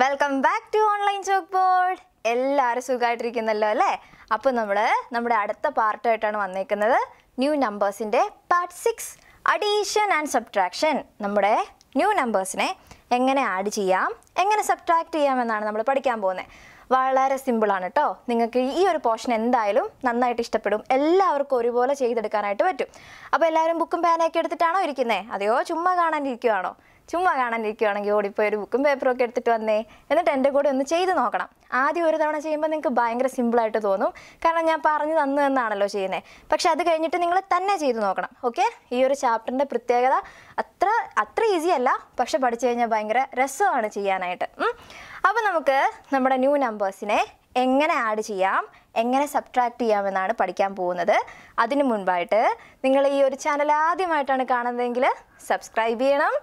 welcome back to online chalk board എല്ലാവരും സുഖമായിട്ടിരിക്കുന്നല്ലോ അല്ലേ അപ്പോൾ നമ്മൾ നമ്മുടെ അടുത്ത പാർട്ടായിട്ടാണ് വന്നേക്കുന്നത് ന്യൂ നമ്പേഴ്സിൻ്റെ part six addition and subtraction നമ്മുടെ ന്യൂ നമ്പേഴ്സിനെ എങ്ങനെ ആഡ് ചെയ്യാം എങ്ങനെ സബ്ട്രാക്ട് ചെയ്യാമെന്നാണ് നമ്മൾ പഠിക്കാൻ പോകുന്നത് വളരെ സിമ്പിളാണ് കേട്ടോ നിങ്ങൾക്ക് ഈ ഒരു പോർഷൻ എന്തായാലും നന്നായിട്ട് ഇഷ്ടപ്പെടും എല്ലാവർക്കും ഒരുപോലെ ചെയ്തെടുക്കാനായിട്ട് പറ്റും അപ്പോൾ എല്ലാവരും ബുക്കും പേനയൊക്കെ എടുത്തിട്ടാണോ ഇരിക്കുന്നത് അതെയോ ചുമ്മാ കാണാനിരിക്കുവാണോ ചുമ്മാ കാണാനിരിക്കുകയാണെങ്കിൽ ഓടിപ്പോയി ഒരു ബുക്കും പേപ്പറും ഒക്കെ എടുത്തിട്ട് വന്നേ എന്നിട്ട് എൻ്റെ കൂടെ ഒന്ന് ചെയ്ത് നോക്കണം ആദ്യം ഒരു തവണ ചെയ്യുമ്പോൾ നിങ്ങൾക്ക് ഭയങ്കര സിമ്പിളായിട്ട് തോന്നും കാരണം ഞാൻ പറഞ്ഞു തന്നു എന്നാണല്ലോ ചെയ്യുന്നത് പക്ഷെ അത് കഴിഞ്ഞിട്ട് നിങ്ങൾ തന്നെ ചെയ്ത് നോക്കണം ഓക്കെ ഈ ഒരു ചാപ്റ്ററിൻ്റെ പ്രത്യേകത അത്ര അത്ര ഈസി അല്ല പക്ഷെ പഠിച്ചു കഴിഞ്ഞാൽ ഭയങ്കര രസമാണ് ചെയ്യാനായിട്ട് അപ്പോൾ നമുക്ക് നമ്മുടെ ന്യൂ നമ്പേഴ്സിനെ എങ്ങനെ ആഡ് ചെയ്യാം എങ്ങനെ സബ്ട്രാക്ട് ചെയ്യാമെന്നാണ് പഠിക്കാൻ പോകുന്നത് അതിനു മുൻപായിട്ട് നിങ്ങൾ ഈ ഒരു ചാനൽ ആദ്യമായിട്ടാണ് കാണുന്നതെങ്കിൽ സബ്സ്ക്രൈബ് ചെയ്യണം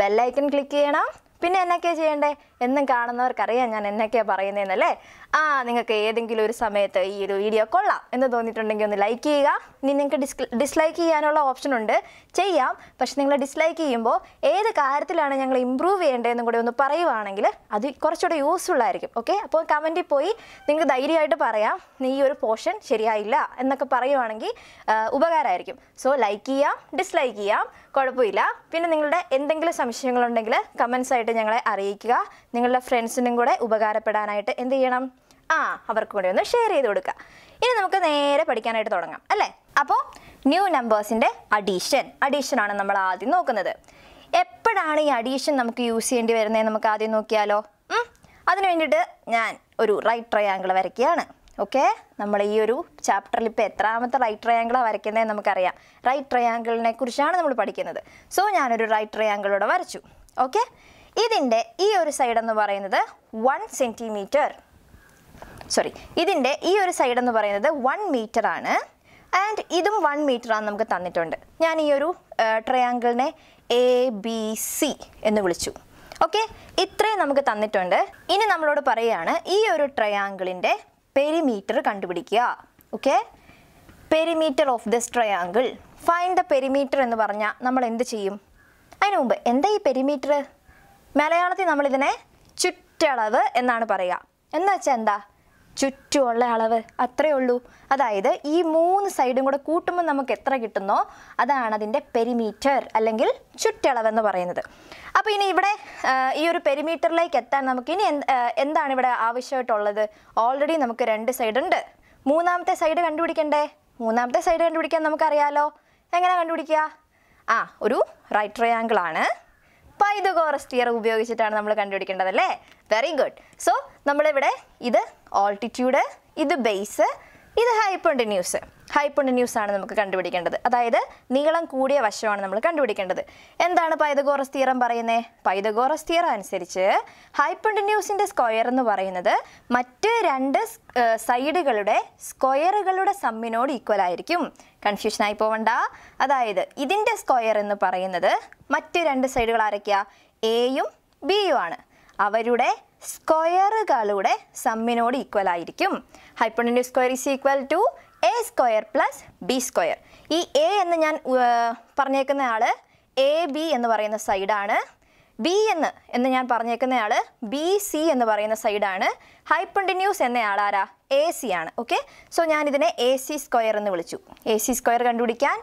ബെല്ലൈക്കൺ ക്ലിക്ക് ചെയ്യണം പിന്നെ എന്നൊക്കെയാണ് ചെയ്യേണ്ടത് എന്നും കാണുന്നവർക്കറിയാം ഞാൻ എന്നൊക്കെയാണ് പറയുന്നതെന്നല്ലേ ആ നിങ്ങൾക്ക് ഏതെങ്കിലും ഒരു സമയത്ത് ഈ ഒരു വീഡിയോ കൊള്ളാം എന്ന് തോന്നിയിട്ടുണ്ടെങ്കിൽ ഒന്ന് ലൈക്ക് ചെയ്യുക ഇനി നിങ്ങൾക്ക് ഡിസ്ലൈക്ക് ചെയ്യാനുള്ള ഓപ്ഷൻ ഉണ്ട് ചെയ്യാം പക്ഷെ നിങ്ങൾ ഡിസ്ലൈക്ക് ചെയ്യുമ്പോൾ ഏത് കാര്യത്തിലാണ് ഞങ്ങൾ ഇമ്പ്രൂവ് ചെയ്യേണ്ടതെന്നും കൂടി ഒന്ന് പറയുവാണെങ്കിൽ അത് കുറച്ചുകൂടെ യൂസ്ഫുൾ ആയിരിക്കും ഓക്കെ അപ്പോൾ കമൻറ്റിൽ പോയി നിങ്ങൾക്ക് ധൈര്യമായിട്ട് പറയാം നീ ഈ ഒരു പോർഷൻ ശരിയായില്ല എന്നൊക്കെ പറയുവാണെങ്കിൽ ഉപകാരമായിരിക്കും സോ ലൈക്ക് ചെയ്യാം ഡിസ്ലൈക്ക് ചെയ്യാം കുഴപ്പമില്ല പിന്നെ നിങ്ങളുടെ എന്തെങ്കിലും സംശയങ്ങളുണ്ടെങ്കിൽ കമൻസ് ആയിട്ട് ഞങ്ങളെ അറിയിക്കുക നിങ്ങളുടെ ഫ്രണ്ട്സിനും കൂടെ ഉപകാരപ്പെടാനായിട്ട് എന്ത് ചെയ്യണം ആ അവർക്ക് കൂടി ഒന്ന് ഷെയർ ചെയ്ത് കൊടുക്കുക ഇനി നമുക്ക് നേരെ പഠിക്കാനായിട്ട് തുടങ്ങാം അല്ലേ അപ്പോൾ ന്യൂ നമ്പേഴ്സിൻ്റെ അഡീഷൻ അഡീഷൻ ആണ് നമ്മൾ ആദ്യം നോക്കുന്നത് എപ്പോഴാണ് ഈ അഡീഷൻ നമുക്ക് യൂസ് ചെയ്യേണ്ടി വരുന്നത് നമുക്ക് ആദ്യം നോക്കിയാലോ അതിന് വേണ്ടിയിട്ട് ഞാൻ ഒരു റൈറ്റ് ട്രയാങ്കിൾ വരയ്ക്കുകയാണ് ഓക്കെ നമ്മൾ ഈ ഒരു ചാപ്റ്ററിൽ ഇപ്പോൾ എത്രാമത്തെ റൈറ്റ് ട്രയാങ്കിളാണ് വരയ്ക്കുന്നതെന്ന് നമുക്കറിയാം റൈറ്റ് ട്രയാങ്കിളിനെ കുറിച്ചാണ് നമ്മൾ പഠിക്കുന്നത് സോ ഞാനൊരു റൈറ്റ് ട്രയാങ്കിളോടെ വരച്ചു ഓക്കെ ഇതിൻ്റെ ഈ ഒരു സൈഡ് എന്ന് പറയുന്നത് വൺ സെൻറ്റിമീറ്റർ സോറി ഇതിൻ്റെ ഈ ഒരു സൈഡ് എന്ന് പറയുന്നത് വൺ മീറ്റർ ആണ് ആൻഡ് ഇതും വൺ ആണ് നമുക്ക് തന്നിട്ടുണ്ട് ഞാൻ ഈ ഒരു ട്രയാങ്കിളിനെ എ ബി സി എന്ന് വിളിച്ചു ഓക്കെ ഇത്രയും നമുക്ക് തന്നിട്ടുണ്ട് ഇനി നമ്മളോട് പറയുകയാണ് ഈ ഒരു ട്രയാങ്കിളിൻ്റെ പെരിമീറ്റർ കണ്ടുപിടിക്കുക okay perimeter of this triangle find the perimeter എന്ന് പറഞ്ഞാൽ നമ്മൾ എന്ത് ചെയ്യും അതിനു മുമ്പ് എന്താ ഈ പെരിമീറ്റർ മലയാളത്തിൽ നമ്മൾ ഇതിനെ ചുറ്റളവ് എന്നാണ് പറയുക എന്ന് വെച്ചാൽ എന്താ ചുറ്റുമുള്ള അളവ് അത്രയേ ഉള്ളൂ അതായത് ഈ മൂന്ന് സൈഡും കൂടെ കൂട്ടുമ്പോൾ നമുക്ക് എത്ര കിട്ടുന്നോ അതാണ് അതിൻ്റെ പെരിമീറ്റർ അല്ലെങ്കിൽ ചുറ്റളവ് എന്ന് പറയുന്നത് അപ്പോൾ ഇനി ഇവിടെ ഈ ഒരു പെരിമീറ്ററിലേക്ക് എത്താൻ നമുക്ക് ഇനി എന്താണ് ഇവിടെ ആവശ്യമായിട്ടുള്ളത് ഓൾറെഡി നമുക്ക് രണ്ട് സൈഡ് ഉണ്ട് മൂന്നാമത്തെ സൈഡ് കണ്ടുപിടിക്കണ്ടേ മൂന്നാമത്തെ സൈഡ് കണ്ടുപിടിക്കാൻ നമുക്കറിയാലോ എങ്ങനെ കണ്ടുപിടിക്കുക ആ ഒരു റൈറ്റ് ട്രയാങ്കിൾ ആണ് പൈതഗോറസ് തിയർ ഉപയോഗിച്ചിട്ടാണ് നമ്മൾ കണ്ടുപിടിക്കേണ്ടത് അല്ലേ വെരി ഗുഡ് സോ നമ്മളിവിടെ ഇത് ഓൾട്ടിറ്റ്യൂഡ് ഇത് ബേസ് ഇത് ഹൈപ്പൊണ്ടിന്യൂസ് ന്യൂസ് ആണ് നമുക്ക് കണ്ടുപിടിക്കേണ്ടത് അതായത് നീളം കൂടിയ വശമാണ് നമ്മൾ കണ്ടുപിടിക്കേണ്ടത് എന്താണ് പൈതഗോറസ് തിയറം പറയുന്നത് പൈതഗോറസ് തിയറം അനുസരിച്ച് ന്യൂസിൻ്റെ സ്ക്വയർ എന്ന് പറയുന്നത് മറ്റ് രണ്ട് സൈഡുകളുടെ സ്ക്വയറുകളുടെ സമ്മിനോട് ഈക്വൽ ആയിരിക്കും കൺഫ്യൂഷനായി പോവണ്ട അതായത് ഇതിൻ്റെ സ്ക്വയർ എന്ന് പറയുന്നത് മറ്റു രണ്ട് സൈഡുകൾ ആരൊക്കെയാ എയും ബിയും ആണ് അവരുടെ സ്ക്വയറുകളുടെ സമ്മിനോട് ഈക്വൽ ആയിരിക്കും ഹൈപ്പോണിൻ്റെ square is equal to A square plus B square ഈ എ എന്ന് ഞാൻ പറഞ്ഞേക്കുന്ന ആൾ എ ബി എന്ന് പറയുന്ന സൈഡാണ് ബി എന്ന് എന്ന് ഞാൻ പറഞ്ഞേക്കുന്നയാൾ ബി സി എന്ന് പറയുന്ന സൈഡാണ് ഹൈപ്പണ്ടിന്യൂസ് എന്നയാൾ ആരാ എ സി ആണ് ഓക്കെ സോ ഞാനിതിനെ എ സി സ്ക്വയർ എന്ന് വിളിച്ചു എ സി സ്ക്വയർ കണ്ടുപിടിക്കാൻ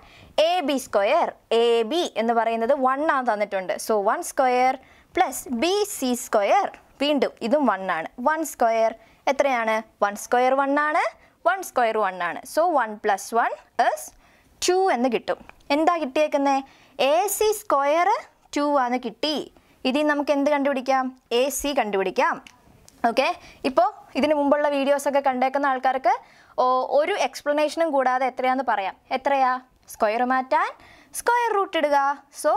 A B square A B എന്ന് പറയുന്നത് വൺ ആണ് തന്നിട്ടുണ്ട് so one square plus B C square വീണ്ടും ഇതും വൺ ആണ് വൺ സ്ക്വയർ എത്രയാണ് വൺ സ്ക്വയർ വൺ ആണ് വൺ സ്ക്വയർ വൺ ആണ് so one plus one is two എന്ന് കിട്ടും എന്താ കിട്ടിയേക്കുന്നത് എ സി സ്ക്വയർ ടു ആണ് കിട്ടി ഇതിൽ നമുക്ക് എന്ത് കണ്ടുപിടിക്കാം എ സി കണ്ടുപിടിക്കാം ഓക്കെ ഇപ്പോൾ ഇതിന് മുമ്പുള്ള വീഡിയോസൊക്കെ കണ്ടേക്കുന്ന ആൾക്കാർക്ക് ഒരു എക്സ്പ്ലനേഷനും കൂടാതെ എത്രയാന്ന് പറയാം എത്രയാ സ്ക്വയർ മാറ്റാൻ സ്ക്വയർ റൂട്ട് ഇടുക സോ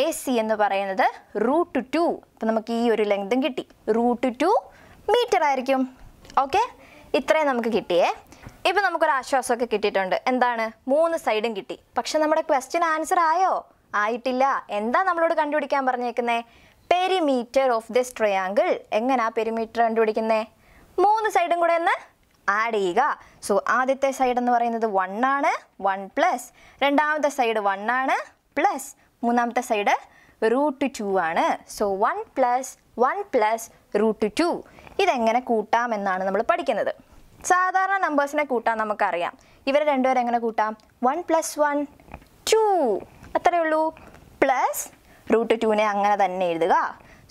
എ സി എന്ന് പറയുന്നത് റൂട്ട് ടു അപ്പം നമുക്ക് ഈ ഒരു ലെങ്തും കിട്ടി റൂട്ട് ടു മീറ്റർ ആയിരിക്കും ഓക്കെ ഇത്രയും നമുക്ക് കിട്ടിയേ ഇപ്പം നമുക്കൊരു ആശ്വാസമൊക്കെ കിട്ടിയിട്ടുണ്ട് എന്താണ് മൂന്ന് സൈഡും കിട്ടി പക്ഷെ നമ്മുടെ ക്വസ്റ്റ്യൻ ആൻസർ ആയോ ആയിട്ടില്ല എന്താ നമ്മളോട് കണ്ടുപിടിക്കാൻ പറഞ്ഞേക്കുന്നേ പെരിമീറ്റർ ഓഫ് ദിസ് ട്രയാങ്കിൾ എങ്ങനെയാ പെരിമീറ്റർ കണ്ടുപിടിക്കുന്നേ മൂന്ന് സൈഡും കൂടെ ഒന്ന് ആഡ് ചെയ്യുക സോ ആദ്യത്തെ സൈഡ് എന്ന് പറയുന്നത് വൺ ആണ് വൺ പ്ലസ് രണ്ടാമത്തെ സൈഡ് വൺ ആണ് പ്ലസ് മൂന്നാമത്തെ സൈഡ് റൂട്ട് ടു ആണ് so one plus one plus root two ഇതെങ്ങനെ എന്നാണ് നമ്മൾ പഠിക്കുന്നത് സാധാരണ നമ്പേഴ്സിനെ കൂട്ടാൻ നമുക്കറിയാം ഇവരെ രണ്ടുപേരെങ്ങനെ എങ്ങനെ കൂട്ടാം വൺ പ്ലസ് വൺ ടു അത്രയേ ഉള്ളൂ പ്ലസ് റൂട്ട് ടുവിനെ അങ്ങനെ തന്നെ എഴുതുക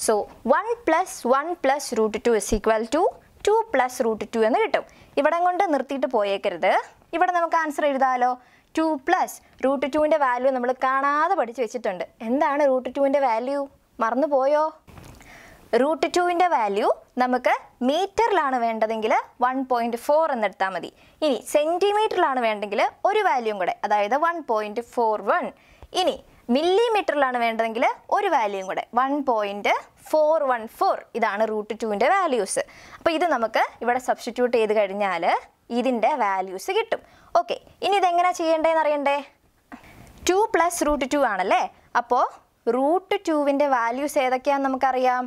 so one plus one plus root two is equal to two plus root two എന്ന് കിട്ടും ഇവിടെ കൊണ്ട് നിർത്തിയിട്ട് പോയേക്കരുത് ഇവിടെ നമുക്ക് ആൻസർ എഴുതാമല്ലോ ടു പ്ലസ് റൂട്ട് ടുവിൻ്റെ വാല്യൂ നമ്മൾ കാണാതെ പഠിച്ചു വെച്ചിട്ടുണ്ട് എന്താണ് റൂട്ട് ടുവിൻ്റെ വാല്യൂ മറന്നു പോയോ റൂട്ട് ടുവിൻ്റെ വാല്യൂ നമുക്ക് മീറ്ററിലാണ് വേണ്ടതെങ്കിൽ വൺ പോയിൻറ്റ് ഫോർ എന്നെടുത്താൽ മതി ഇനി സെൻറ്റിമീറ്ററിലാണ് വേണ്ടെങ്കിൽ ഒരു വാല്യൂം കൂടെ അതായത് വൺ പോയിൻറ്റ് ഫോർ വൺ ഇനി മില്ലിമീറ്ററിലാണ് വേണ്ടതെങ്കിൽ ഒരു വാല്യൂയും കൂടെ one point four one four ഇതാണ് റൂട്ട് ടുവിൻ്റെ വാല്യൂസ് അപ്പോൾ ഇത് നമുക്ക് ഇവിടെ സബ്സ്റ്റിറ്റ്യൂട്ട് ചെയ്ത് കഴിഞ്ഞാൽ ഇതിൻ്റെ വാല്യൂസ് കിട്ടും ഓക്കെ ഇനി ഇതെങ്ങനെയാണ് ചെയ്യേണ്ടതെന്ന് അറിയണ്ടേ ടു പ്ലസ് റൂട്ട് ടു ആണല്ലേ അപ്പോൾ റൂട്ട് ടുവിൻ്റെ വാല്യൂസ് ഏതൊക്കെയാണെന്ന് നമുക്കറിയാം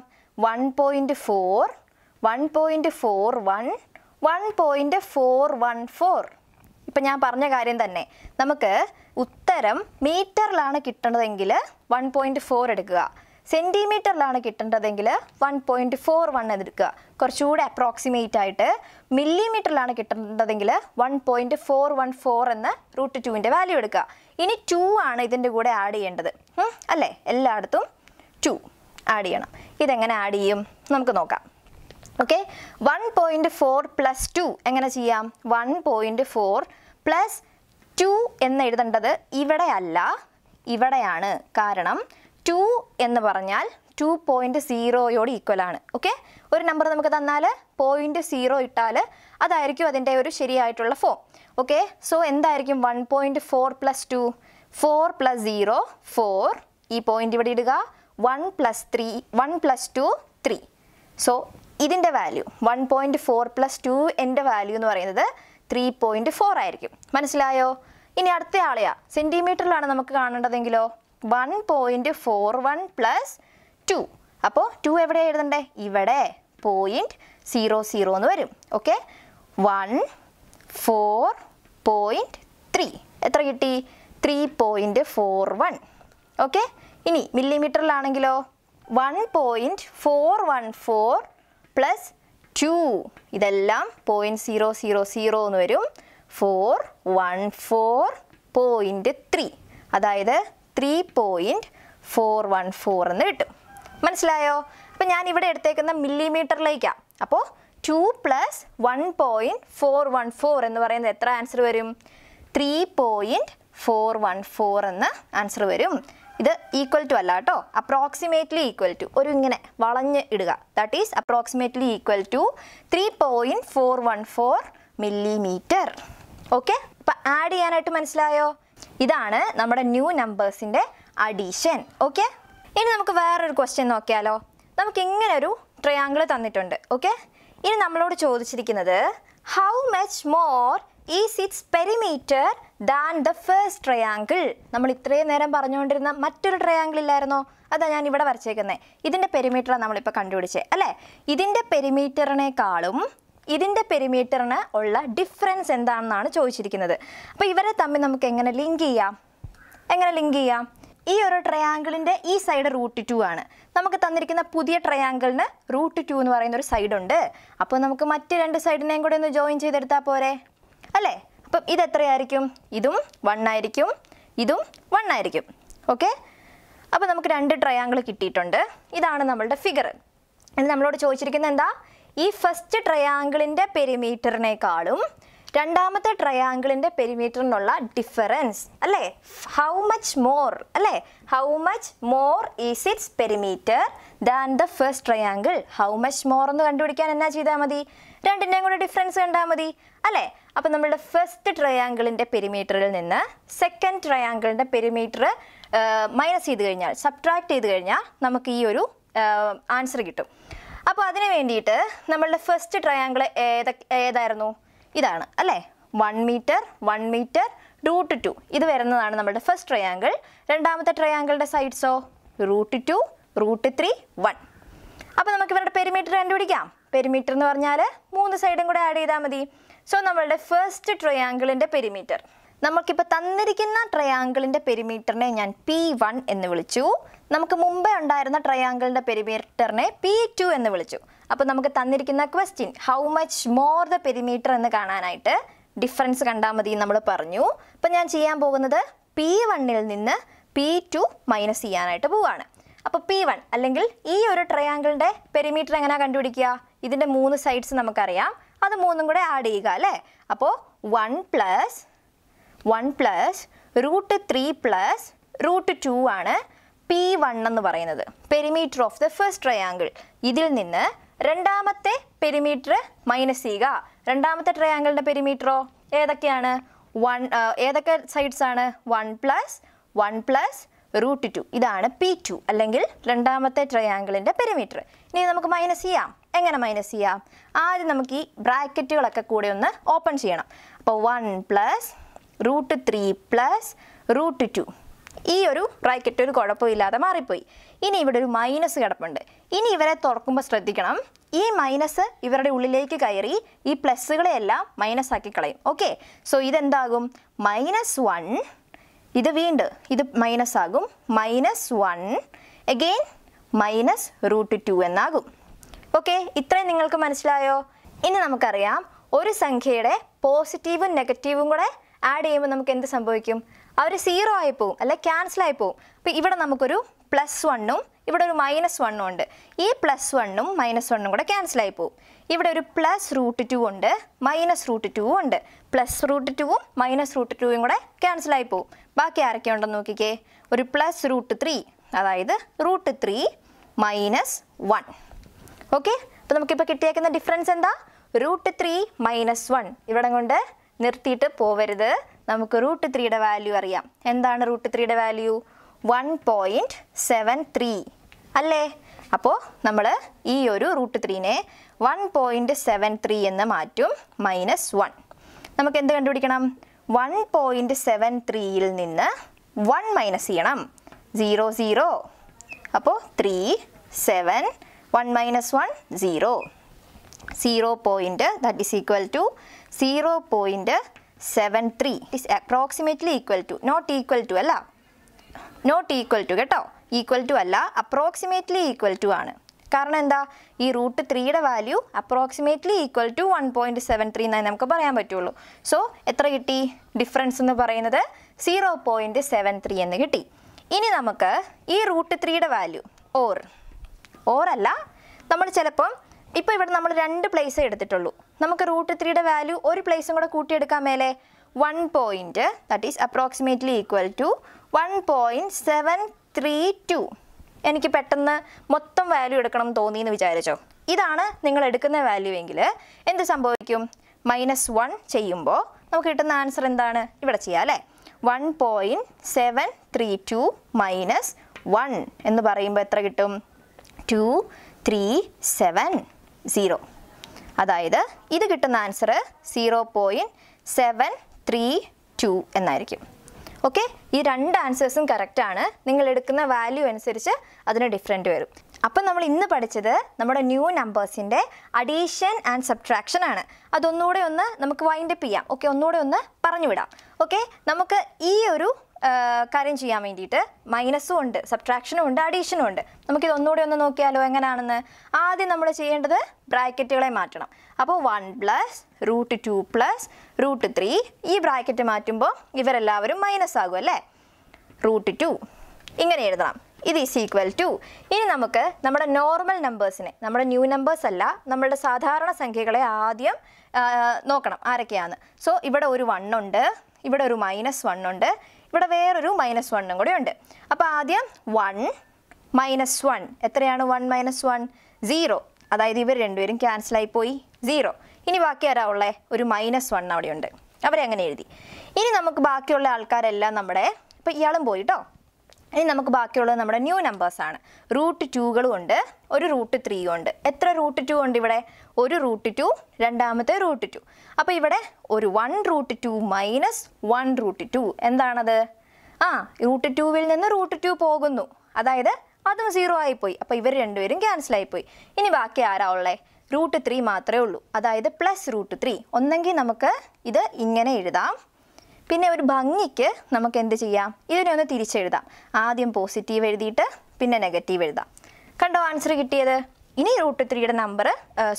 one point four one point four one one point four one four ഇപ്പം ഞാൻ പറഞ്ഞ കാര്യം തന്നെ നമുക്ക് ഉത്തരം മീറ്ററിലാണ് കിട്ടണതെങ്കിൽ വൺ പോയിൻറ്റ് ഫോർ എടുക്കുക സെൻറ്റിമീറ്ററിലാണ് കിട്ടേണ്ടതെങ്കിൽ വൺ പോയിൻറ്റ് ഫോർ വൺ എടുക്കുക കുറച്ചുകൂടെ അപ്രോക്സിമേറ്റ് ആയിട്ട് മില്ലിമീറ്ററിലാണ് കിട്ടേണ്ടതെങ്കിൽ one point four one four എന്ന് റൂട്ട് ടുവിൻ്റെ വാല്യൂ എടുക്കുക ഇനി ടു ആണ് ഇതിൻ്റെ കൂടെ ആഡ് ചെയ്യേണ്ടത് അല്ലേ എല്ലായിടത്തും ടു ആഡ് ചെയ്യണം ഇതെങ്ങനെ ആഡ് ചെയ്യും നമുക്ക് നോക്കാം okay one point four plus two എങ്ങനെ ചെയ്യാം one point four plus two എന്ന് എഴുതേണ്ടത് ഇവിടെയല്ല ഇവിടെയാണ് കാരണം ടു എന്ന് പറഞ്ഞാൽ ടു പോയിന്റ് സീറോയോട് ഈക്വലാണ് ഓക്കെ ഒരു നമ്പർ നമുക്ക് തന്നാൽ പോയിന്റ് സീറോ ഇട്ടാൽ അതായിരിക്കും അതിൻ്റെ ഒരു ശരിയായിട്ടുള്ള ഫോം ഓക്കെ സോ എന്തായിരിക്കും one point four plus two four plus zero four ഈ പോയിന്റ് ഇവിടെ ഇടുക one plus three one plus two three so ഇതിൻ്റെ value one point four plus two എൻ്റെ വാല്യൂ എന്ന് പറയുന്നത് ത്രീ പോയിൻറ്റ് ഫോർ ആയിരിക്കും മനസ്സിലായോ ഇനി അടുത്ത ആളെയാ സെൻറ്റിമീറ്ററിലാണ് നമുക്ക് കാണേണ്ടതെങ്കിലോ one point four one plus two അപ്പോൾ ടു എവിടെ എഴുതണ്ടേ ഇവിടെ പോയിൻറ്റ് സീറോ സീറോ എന്ന് വരും okay one four point three എത്ര കിട്ടി three point four one okay ഇനി മില്ലിമീറ്ററിലാണെങ്കിലോ one point four one four plus two ഇതെല്ലാം പോയിൻറ്റ് സീറോ സീറോ സീറോ എന്ന് വരും four one four point three അതായത് three point four one four എന്ന് കിട്ടും മനസ്സിലായോ അപ്പോൾ ഞാൻ ഇവിടെ എടുത്തേക്കുന്ന മില്ലിമീറ്ററിലേക്കാണ് അപ്പോൾ two plus one point four one four എന്ന് പറയുന്നത് എത്ര ആൻസർ വരും three point four one four എന്ന് ആൻസർ വരും ഇത് ഈക്വൽ ടു അല്ല കേട്ടോ അപ്രോക്സിമേറ്റ്ലി ഈക്വൽ ടു ഒരു ഇങ്ങനെ വളഞ്ഞ് ഇടുക that is approximately equal to three point four one four millimetre okay ഇപ്പം ആഡ് ചെയ്യാനായിട്ട് മനസ്സിലായോ ഇതാണ് നമ്മുടെ ന്യൂ നമ്പേഴ്സിൻ്റെ അഡീഷൻ ഓക്കെ ഇനി നമുക്ക് വേറൊരു ക്വസ്റ്റ്യൻ നോക്കിയാലോ നമുക്ക് ഇങ്ങനെ ഒരു ട്രയാങ്കിൾ തന്നിട്ടുണ്ട് ഓക്കെ ഇനി നമ്മളോട് ചോദിച്ചിരിക്കുന്നത് how much more is its perimeter than the first triangle നമ്മൾ ഇത്രയും നേരം പറഞ്ഞുകൊണ്ടിരുന്ന മറ്റൊരു ട്രയാങ്കിൾ ഇല്ലായിരുന്നോ അതാ ഞാൻ ഇവിടെ വരച്ചേക്കുന്നത് ഇതിൻ്റെ പെരിമീറ്ററാണ് നമ്മളിപ്പോൾ കണ്ടുപിടിച്ചത് അല്ലേ ഇതിൻ്റെ പെരിമീറ്ററിനേക്കാളും ഇതിൻ്റെ പെരിമീറ്ററിന് ഉള്ള ഡിഫറൻസ് എന്താണെന്നാണ് ചോദിച്ചിരിക്കുന്നത് അപ്പോൾ ഇവരെ തമ്മിൽ നമുക്ക് എങ്ങനെ ലിങ്ക് ചെയ്യാം എങ്ങനെ ലിങ്ക് ചെയ്യാം ഈ ഒരു ട്രയാങ്കിളിൻ്റെ ഈ സൈഡ് റൂട്ട് ടു ആണ് നമുക്ക് തന്നിരിക്കുന്ന പുതിയ ട്രയാങ്കിളിന് റൂട്ട് ടു എന്ന് പറയുന്ന ഒരു സൈഡുണ്ട് അപ്പോൾ നമുക്ക് മറ്റ് രണ്ട് സൈഡിനെയും കൂടെ ഒന്ന് ജോയിൻ ചെയ്തെടുത്താൽ പോരെ അല്ലേ അപ്പം ഇത് എത്രയായിരിക്കും ഇതും വൺ ആയിരിക്കും ഇതും വൺ ആയിരിക്കും ഓക്കെ അപ്പോൾ നമുക്ക് രണ്ട് ട്രയാങ്കിൾ കിട്ടിയിട്ടുണ്ട് ഇതാണ് നമ്മളുടെ ഫിഗർ എന്ന് നമ്മളോട് ചോദിച്ചിരിക്കുന്നത് എന്താ ഈ ഫസ്റ്റ് ട്രയാങ്കിളിൻ്റെ പെരിമീറ്ററിനേക്കാളും രണ്ടാമത്തെ ട്രയാങ്കിളിൻ്റെ പെരിമീറ്ററിനുള്ള ഡിഫറൻസ് അല്ലേ ഹൗ മച്ച് മോർ അല്ലേ how much more is its perimeter than the first triangle how much more എന്ന് കണ്ടുപിടിക്കാൻ എന്നാ ചെയ്താൽ മതി രണ്ടിൻ്റെയും കൂടെ ഡിഫറൻസ് കണ്ടാൽ മതി അല്ലേ അപ്പം നമ്മളുടെ ഫസ്റ്റ് ട്രയാങ്കിളിൻ്റെ പെരിമീറ്ററിൽ നിന്ന് സെക്കൻഡ് ട്രയാങ്കിളിൻ്റെ പെരിമീറ്റർ മൈനസ് ചെയ്ത് കഴിഞ്ഞാൽ സബ്ട്രാക്ട് ചെയ്ത് കഴിഞ്ഞാൽ നമുക്ക് ഈ ഒരു ആൻസർ കിട്ടും അപ്പോൾ അതിന് വേണ്ടിയിട്ട് നമ്മളുടെ ഫസ്റ്റ് ട്രയാങ്കിൾ ഏതൊക്കെ ഏതായിരുന്നു ഇതാണ് അല്ലേ one metre one metre root two ഇത് വരുന്നതാണ് നമ്മളുടെ ഫസ്റ്റ് ട്രയാങ്കിൾ രണ്ടാമത്തെ ട്രയാങ്കിളിൻ്റെ സൈഡ്സോ root two root three one അപ്പോൾ നമുക്ക് ഇവരുടെ പെരിമീറ്റർ കണ്ടുപിടിക്കാം പെരിമീറ്റർ എന്ന് പറഞ്ഞാൽ മൂന്ന് സൈഡും കൂടെ ആഡ് ചെയ്താൽ മതി സോ നമ്മളുടെ ഫസ്റ്റ് ട്രയാങ്കിളിൻ്റെ പെരിമീറ്റർ നമുക്കിപ്പോൾ തന്നിരിക്കുന്ന ട്രയാങ്കിളിൻ്റെ പെരിമീറ്ററിനെ ഞാൻ പി വൺ എന്ന് വിളിച്ചു നമുക്ക് മുമ്പേ ഉണ്ടായിരുന്ന ട്രയാങ്കിളിൻ്റെ പെരിമീറ്ററിനെ പി ടു എന്ന് വിളിച്ചു അപ്പോൾ നമുക്ക് തന്നിരിക്കുന്ന question how much more the perimeter എന്ന് കാണാനായിട്ട് ഡിഫറൻസ് കണ്ടാൽ മതി നമ്മൾ പറഞ്ഞു അപ്പോൾ ഞാൻ ചെയ്യാൻ പോകുന്നത് പി വണ്ണിൽ നിന്ന് പി ടു മൈനസ് ചെയ്യാനായിട്ട് പോവുകയാണ് അപ്പോൾ പി വൺ അല്ലെങ്കിൽ ഈ ഒരു ട്രയാങ്കിളിൻ്റെ പെരിമീറ്റർ എങ്ങനെയാണ് കണ്ടുപിടിക്കുക ഇതിൻ്റെ മൂന്ന് സൈഡ്സ് നമുക്കറിയാം അത് മൂന്നും കൂടെ ആഡ് ചെയ്യുക അല്ലേ അപ്പോൾ one plus one plus root three plus root two ആണ് പി വൺ എന്ന് പറയുന്നത് perimeter of the first triangle ഇതിൽ നിന്ന് രണ്ടാമത്തെ പെരിമീറ്റർ മൈനസ് ചെയ്യുക രണ്ടാമത്തെ ട്രയാങ്കിളിൻ്റെ പെരിമീറ്ററോ ഏതൊക്കെയാണ് വൺ ഏതൊക്കെ സൈഡ്സ് ആണ് one plus one plus root two ഇതാണ് പി ടു അല്ലെങ്കിൽ രണ്ടാമത്തെ ട്രയാങ്കിളിൻ്റെ പെരിമീറ്റർ ഇനി നമുക്ക് മൈനസ് ചെയ്യാം എങ്ങനെ മൈനസ് ചെയ്യാം ആദ്യം നമുക്ക് ഈ ബ്രാക്കറ്റുകളൊക്കെ കൂടെ ഒന്ന് ഓപ്പൺ ചെയ്യണം അപ്പോൾ one plus root three plus root two ഈ ഒരു ബ്രാക്കറ്റ് ഒരു കുഴപ്പമില്ലാതെ മാറിപ്പോയി ഇനി ഇവിടെ ഒരു മൈനസ് കിടപ്പുണ്ട് ഇനി ഇവരെ തുറക്കുമ്പോൾ ശ്രദ്ധിക്കണം ഈ മൈനസ് ഇവരുടെ ഉള്ളിലേക്ക് കയറി ഈ പ്ലസ്സുകളെല്ലാം മൈനസ് ആക്കി കളയും ഓക്കെ സോ ഇതെന്താകും മൈനസ് വൺ ഇത് വീണ്ടും ഇത് മൈനസ് ആകും minus one again minus root two എന്നാകും ഓക്കെ ഇത്രയും നിങ്ങൾക്ക് മനസ്സിലായോ ഇനി നമുക്കറിയാം ഒരു സംഖ്യയുടെ പോസിറ്റീവും നെഗറ്റീവും കൂടെ ആഡ് ചെയ്യുമ്പോൾ നമുക്ക് എന്ത് സംഭവിക്കും അവർ സീറോ ആയി പോവും അല്ലെ ക്യാൻസൽ ആയി പോവും അപ്പോൾ ഇവിടെ നമുക്കൊരു പ്ലസ് വണ്ണും ഇവിടെ ഒരു മൈനസ് വണ്ണും ഉണ്ട് ഈ പ്ലസ് വണ്ണും മൈനസ് വണ്ണും കൂടെ ക്യാൻസൽ ആയി പോവും ഇവിടെ ഒരു പ്ലസ് റൂട്ട് ടു ഉണ്ട് മൈനസ് റൂട്ട് ടു ഉണ്ട് പ്ലസ് റൂട്ട് ടുവും മൈനസ് റൂട്ട് ടുവും കൂടെ ക്യാൻസൽ ആയി പോവും ബാക്കി ആരൊക്കെ ഉണ്ടെന്ന് നോക്കിക്കേ ഒരു പ്ലസ് റൂട്ട് ത്രീ അതായത് root three minus one okay അപ്പം നമുക്കിപ്പോൾ കിട്ടിയേക്കുന്ന ഡിഫറൻസ് എന്താ റൂട്ട് ത്രീ മൈനസ് വൺ ഇവിടെ കൊണ്ട് നിർത്തിയിട്ട് പോവരുത് നമുക്ക് റൂട്ട് ത്രീയുടെ വാല്യൂ അറിയാം എന്താണ് റൂട്ട് ത്രീയുടെ value one point seven three അല്ലേ അപ്പോൾ നമ്മൾ ഈ ഒരു റൂട്ട് ത്രീനെ വൺ പോയിൻറ്റ് സെവൻ ത്രീ എന്ന് മാറ്റും മൈനസ് വൺ നമുക്ക് എന്ത് കണ്ടുപിടിക്കണം വൺ പോയിൻറ്റ് സെവൻ ത്രീയിൽ നിന്ന് വൺ മൈനസ് ചെയ്യണം സീറോ സീറോ അപ്പോൾ three seven one minus one zero zero point that is equal to zero point seven three it is approximately equal to not equal to അല്ല not equal to കേട്ടോ equal to അല്ല approximately equal to ആണ് കാരണം എന്താ ഈ root ത്രീയുടെ value approximately equal to one point seven three എന്നായി നമുക്ക് പറയാൻ പറ്റുള്ളൂ സോ എത്ര കിട്ടി ഡിഫറൻസ് എന്ന് പറയുന്നത് സീറോ പോയിൻറ്റ് സെവൻ ത്രീ എന്ന് കിട്ടി ഇനി നമുക്ക് ഈ റൂട്ട് ത്രീയുടെ വാല്യൂ ഓർ ഓർ അല്ല നമ്മൾ ചിലപ്പം ഇപ്പോൾ ഇവിടെ നമ്മൾ രണ്ട് പ്ലേസേ എടുത്തിട്ടുള്ളൂ നമുക്ക് റൂട്ട് ത്രീയുടെ വാല്യൂ ഒരു പ്ലേസും കൂടെ കൂട്ടിയെടുക്കാൻ മേലെ one point that is approximately equal to one point seven three two എനിക്ക് പെട്ടെന്ന് മൊത്തം വാല്യൂ എടുക്കണം തോന്നി എന്ന് വിചാരിച്ചോ ഇതാണ് നിങ്ങൾ എടുക്കുന്ന വാല്യൂ എങ്കിൽ എന്ത് സംഭവിക്കും മൈനസ് വൺ ചെയ്യുമ്പോൾ നമുക്ക് കിട്ടുന്ന ആൻസർ എന്താണ് ഇവിടെ ചെയ്യാം അല്ലേ one point seven three two minus one എന്ന് പറയുമ്പോൾ എത്ര കിട്ടും ടു ത്രീ സെവൻ സീറോ അതായത് ഇത് കിട്ടുന്ന answer zero point seven three two എന്നായിരിക്കും ഓക്കെ ഈ രണ്ട് ആൻസേഴ്സും കറക്റ്റാണ് ആണ് നിങ്ങൾ എടുക്കുന്ന വാല്യൂ അനുസരിച്ച് അതിന് ഡിഫറെൻറ്റ് വരും അപ്പം നമ്മൾ ഇന്ന് പഠിച്ചത് നമ്മുടെ ന്യൂ നമ്പേഴ്സിൻ്റെ അഡീഷൻ ആൻഡ് സബ്ട്രാക്ഷൻ ആണ് അതൊന്നുകൂടെ ഒന്ന് നമുക്ക് വൈൻഡപ്പ് ചെയ്യാം ഓക്കെ ഒന്നുകൂടെ ഒന്ന് പറഞ്ഞു വിടാം ഓക്കെ നമുക്ക് ഈ ഒരു കാര്യം ചെയ്യാൻ വേണ്ടിയിട്ട് മൈനസും ഉണ്ട് സബ്ട്രാക്ഷനും ഉണ്ട് അഡീഷനും ഉണ്ട് നമുക്കിത് ഒന്നുകൂടി ഒന്ന് നോക്കിയാലോ എങ്ങനെയാണെന്ന് ആദ്യം നമ്മൾ ചെയ്യേണ്ടത് ബ്രാക്കറ്റുകളെ മാറ്റണം അപ്പോൾ one plus root two plus root three ഈ ബ്രാക്കറ്റ് മാറ്റുമ്പോൾ ഇവരെല്ലാവരും മൈനസ് ആകും അല്ലേ റൂട്ട് ടു ഇങ്ങനെ എഴുതണം ഇത് ഈസ് ഈക്വൽ ടു ഇനി നമുക്ക് നമ്മുടെ നോർമൽ നമ്പേഴ്സിനെ നമ്മുടെ ന്യൂ നമ്പേഴ്സ് അല്ല നമ്മളുടെ സാധാരണ സംഖ്യകളെ ആദ്യം നോക്കണം ആരൊക്കെയാണ് സോ ഇവിടെ ഒരു വൺ ഉണ്ട് ഇവിടെ ഒരു മൈനസ് വൺ ഉണ്ട് ഇവിടെ വേറൊരു മൈനസ് വണ്ണും കൂടെ ഉണ്ട് അപ്പോൾ ആദ്യം വൺ മൈനസ് വൺ എത്രയാണ് വൺ മൈനസ് വൺ സീറോ അതായത് ഇവർ രണ്ടുപേരും ക്യാൻസലായി പോയി സീറോ ഇനി ബാക്കി ആരാ ഉള്ളേ ഒരു മൈനസ് വൺ അവിടെയുണ്ട് അവരെങ്ങനെ എഴുതി ഇനി നമുക്ക് ബാക്കിയുള്ള ആൾക്കാരെല്ലാം നമ്മുടെ ഇപ്പോൾ ഇയാളും പോയിട്ടോ ഇനി നമുക്ക് ബാക്കിയുള്ളത് നമ്മുടെ ന്യൂ നമ്പേഴ്സാണ് റൂട്ട് ടൂകളും ഉണ്ട് ഒരു റൂട്ട് ത്രീയും ഉണ്ട് എത്ര റൂട്ട് ടു ഉണ്ട് ഇവിടെ ഒരു റൂട്ട് ടു രണ്ടാമത്തെ റൂട്ട് ടു അപ്പോൾ ഇവിടെ ഒരു one root two minus one root two എന്താണത് ആ റൂട്ട് ടുവിൽ നിന്ന് റൂട്ട് ടു പോകുന്നു അതായത് അതും സീറോ ആയിപ്പോയി അപ്പോൾ ഇവർ രണ്ടുപേരും ക്യാൻസലായിപ്പോയി ഇനി ബാക്കി ആരാ ഉള്ളേ റൂട്ട് ത്രീ മാത്രമേ ഉള്ളൂ അതായത് പ്ലസ് റൂട്ട് ത്രീ ഒന്നെങ്കിൽ നമുക്ക് ഇത് ഇങ്ങനെ എഴുതാം പിന്നെ ഒരു ഭംഗിക്ക് നമുക്ക് എന്ത് ചെയ്യാം ഇതിനെ ഒന്ന് തിരിച്ചെഴുതാം ആദ്യം പോസിറ്റീവ് എഴുതിയിട്ട് പിന്നെ നെഗറ്റീവ് എഴുതാം കണ്ടോ ആൻസർ കിട്ടിയത് ഇനി റൂട്ട് ത്രീയുടെ നമ്പർ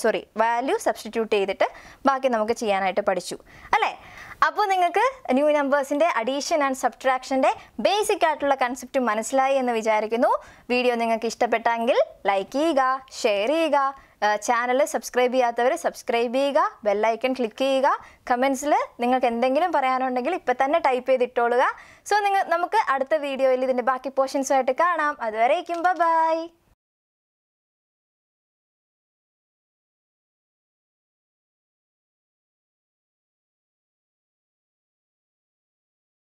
സോറി വാല്യൂ സബ്സ്റ്റിറ്റ്യൂട്ട് ചെയ്തിട്ട് ബാക്കി നമുക്ക് ചെയ്യാനായിട്ട് പഠിച്ചു അല്ലേ അപ്പോൾ നിങ്ങൾക്ക് ന്യൂ നമ്പേഴ്സിൻ്റെ അഡീഷൻ ആൻഡ് സബ്ട്രാക്ഷൻ്റെ ബേസിക് ആയിട്ടുള്ള കൺസെപ്റ്റ് മനസ്സിലായി എന്ന് വിചാരിക്കുന്നു വീഡിയോ നിങ്ങൾക്ക് ഇഷ്ടപ്പെട്ടെങ്കിൽ ലൈക്ക് ചെയ്യുക ഷെയർ ചെയ്യുക ചാനൽ സബ്സ്ക്രൈബ് ചെയ്യാത്തവർ സബ്സ്ക്രൈബ് ചെയ്യുക ബെല്ലൈക്കൺ ക്ലിക്ക് ചെയ്യുക കമൻസിൽ നിങ്ങൾക്ക് എന്തെങ്കിലും പറയാനുണ്ടെങ്കിൽ ഇപ്പം തന്നെ ടൈപ്പ് ചെയ്തിട്ടോളുക സോ നിങ്ങൾ നമുക്ക് അടുത്ത വീഡിയോയിൽ ഇതിൻ്റെ ബാക്കി പോർഷൻസുമായിട്ട് കാണാം അതുവരെയ്ക്കും ബൈ